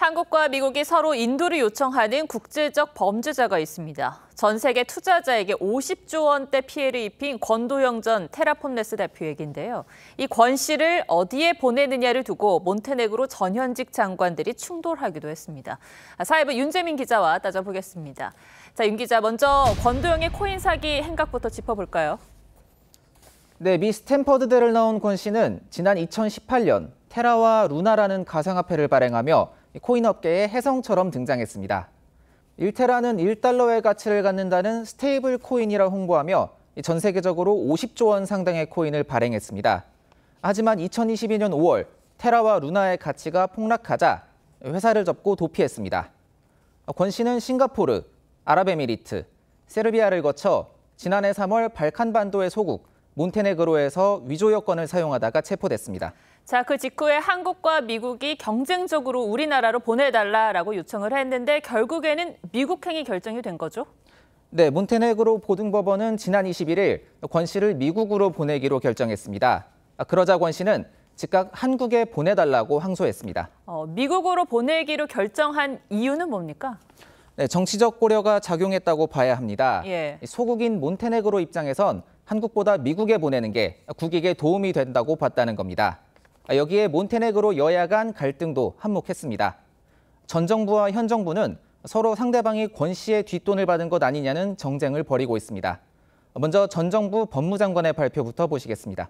한국과 미국이 서로 인도를 요청하는 국제적 범죄자가 있습니다. 전 세계 투자자에게 50조 원대 피해를 입힌 권도영 전 테라폼네스 대표 얘인데요이 권 씨를 어디에 보내느냐를 두고 몬테넥으로 전현직 장관들이 충돌하기도 했습니다. 사회부 윤재민 기자와 따져보겠습니다. 자, 윤 기자 먼저 권도영의 코인 사기 행각부터 짚어볼까요? 네, 미 스탠퍼드대를 나온 권 씨는 지난 2018년 테라와 루나라는 가상화폐를 발행하며 코인 업계의 혜성처럼 등장했습니다. 일테라는 1달러의 가치를 갖는다는 스테이블 코인이라 홍보하며 전 세계적으로 50조 원 상당의 코인을 발행했습니다. 하지만 2022년 5월 테라와 루나의 가치가 폭락하자 회사를 접고 도피했습니다. 권 씨는 싱가포르, 아랍에미리트, 세르비아를 거쳐 지난해 3월 발칸반도의 소국, 몬테네그로에서 위조 여권을 사용하다가 체포됐습니다. 자, 그 직후에 한국과 미국이 경쟁적으로 우리나라로 보내달라라고 요청을 했는데 결국에는 미국행이 결정이 된 거죠? 네, 몬테네그로 보등법원은 지난 21일 권 씨를 미국으로 보내기로 결정했습니다. 아, 그러자 권 씨는 즉각 한국에 보내달라고 항소했습니다. 어, 미국으로 보내기로 결정한 이유는 뭡니까? 네, 정치적 고려가 작용했다고 봐야 합니다. 예. 소국인 몬테네그로 입장에선 한국보다 미국에 보내는 게 국익에 도움이 된다고 봤다는 겁니다. 여기에 몬테네그로 여야 간 갈등도 한몫했습니다. 전 정부와 현 정부는 서로 상대방이 권 씨의 뒷돈을 받은 것 아니냐는 정쟁을 벌이고 있습니다. 먼저 전 정부 법무장관의 발표부터 보시겠습니다.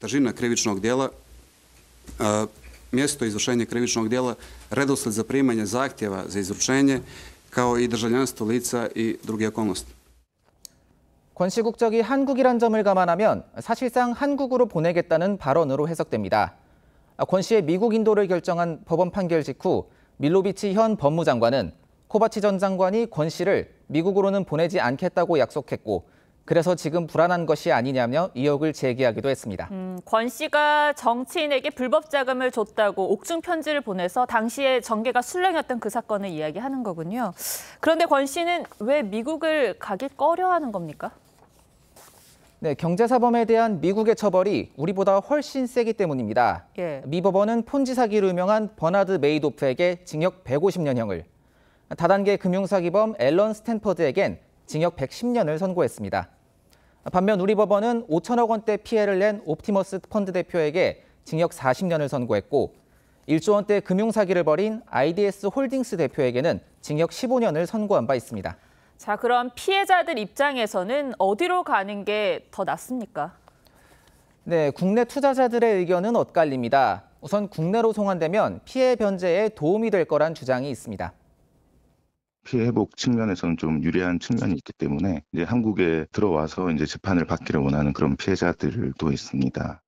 Težina krivičnog djela, mjesto izvršenja krivičnog djela, redosled zaprimanja zahtjeva za izručenje, kao i državljanstvo lica i druge okolnosti. 권씨국적이 한국이란 점을 감안하면 사실상 한국으로 보내겠다는 발언으로 해석됩니다. 권 씨의 미국 인도를 결정한 법원 판결 직후 밀로비치 현 법무장관은 코바치 전 장관이 권 씨를 미국으로는 보내지 않겠다고 약속했고 그래서 지금 불안한 것이 아니냐며 의혹을 제기하기도 했습니다. 음, 권 씨가 정치인에게 불법 자금을 줬다고 옥중 편지를 보내서 당시에 정계가 술렁이었던 그 사건을 이야기하는 거군요. 그런데 권 씨는 왜 미국을 가기 꺼려하는 겁니까? 네, 경제사범에 대한 미국의 처벌이 우리보다 훨씬 세기 때문입니다. 예. 미 법원은 폰지 사기로 유명한 버나드 메이도프에게 징역 150년형을, 다단계 금융사기범 앨런 스탠퍼드에겐 징역 110년을 선고했습니다. 반면 우리 법원은 5천억 원대 피해를 낸 옵티머스 펀드 대표에게 징역 40년을 선고했고 1조 원대 금융사기를 벌인 IDS 홀딩스 대표에게는 징역 15년을 선고한 바 있습니다. 자, 그럼 피해자들 입장에서는 어디로 가는 게 더 낫습니까? 네, 국내 투자자들의 의견은 엇갈립니다. 우선 국내로 송환되면 피해 변제에 도움이 될 거란 주장이 있습니다. 피해 회복 측면에서는 좀 유리한 측면이 있기 때문에 이제 한국에 들어와서 이제 재판을 받기를 원하는 그런 피해자들도 있습니다.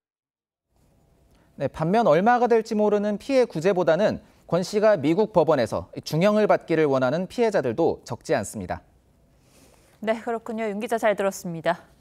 네, 반면 얼마가 될지 모르는 피해 구제보다는 권 씨가 미국 법원에서 중형을 받기를 원하는 피해자들도 적지 않습니다. 네, 그렇군요. 윤 기자 잘 들었습니다.